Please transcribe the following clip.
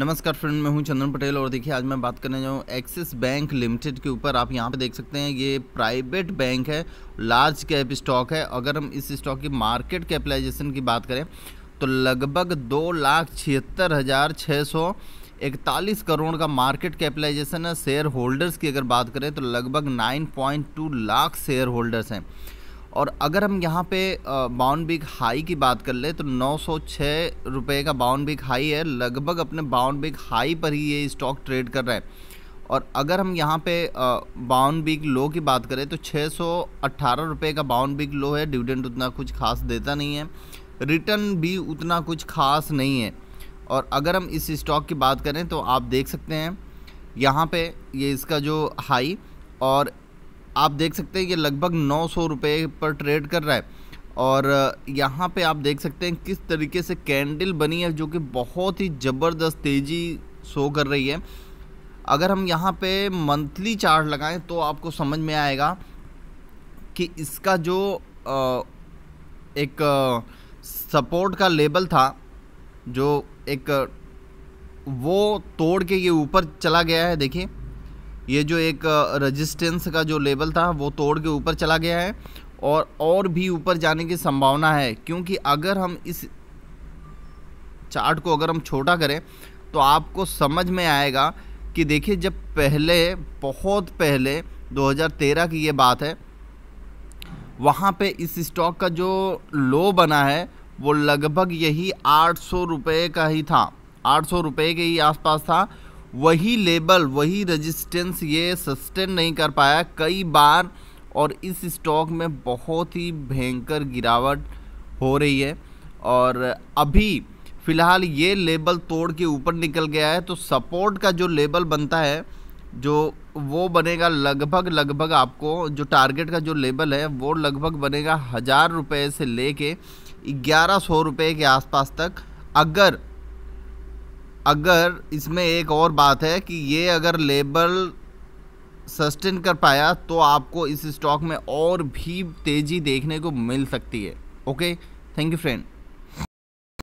नमस्कार फ्रेंड मैं हूं चंद्रन पटेल और देखिए आज मैं बात करने जाऊं एक्सिस बैंक लिमिटेड के ऊपर आप यहां पे देख सकते हैं ये प्राइवेट बैंक है लार्ज कैप स्टॉक है अगर हम इस स्टॉक की मार्केट कैपिटलाइजेशन की बात करें तो लगभग दो लाख छिहत्तर हज़ार छः सौ इकतालीस करोड़ का मार्केट कैपिटलाइजेशन है शेयर होल्डर्स की अगर बात करें तो लगभग nine point two lakh shareholders हैं और अगर हम यहाँ पे बाउंड बिग हाई की बात कर ले तो नौ सौ रुपये का बाउंड बिग हाई है लगभग अपने बाउंड बिग हाई पर ही ये स्टॉक ट्रेड कर रहा है और अगर हम यहाँ पे बाउंड बिग लो की बात करें तो छः सौ अट्ठारह रुपये का बाउंड बिग लो है डिविडेंड उतना कुछ खास देता नहीं है रिटर्न भी उतना कुछ खास नहीं है और अगर हम इस स्टॉक की बात करें तो आप देख सकते हैं यहाँ पे ये इसका जो हाई और आप देख सकते हैं ये लगभग नौ सौ रुपये पर ट्रेड कर रहा है और यहाँ पे आप देख सकते हैं किस तरीके से कैंडल बनी है जो कि बहुत ही ज़बरदस्त तेज़ी शो कर रही है अगर हम यहाँ पे मंथली चार्ट लगाएं तो आपको समझ में आएगा कि इसका जो एक सपोर्ट का लेबल था जो एक वो तोड़ के ये ऊपर चला गया है देखिए ये जो एक रजिस्टेंस का जो लेवल था वो तोड़ के ऊपर चला गया है और और भी ऊपर जाने की संभावना है क्योंकि अगर हम इस चार्ट को अगर हम छोटा करें तो आपको समझ में आएगा कि देखिए जब पहले बहुत पहले 2013 की ये बात है वहाँ पे इस स्टॉक का जो लो बना है वो लगभग यही आठ सौ रुपये का ही था आठ सौ रुपये के ही आसपास था वही लेबल वही रेजिस्टेंस ये सस्टेन नहीं कर पाया कई बार और इस स्टॉक में बहुत ही भयंकर गिरावट हो रही है और अभी फ़िलहाल ये लेबल तोड़ के ऊपर निकल गया है तो सपोर्ट का जो लेबल बनता है जो वो बनेगा लगभग लगभग आपको जो टारगेट का जो लेबल है वो लगभग बनेगा हज़ार रुपये से ले कर ग्यारह सौ रुपये के आसपास तक अगर अगर इसमें एक और बात है कि ये अगर लेबल सस्टेन कर पाया तो आपको इस स्टॉक में और भी तेज़ी देखने को मिल सकती है ओके थैंक यू फ्रेंड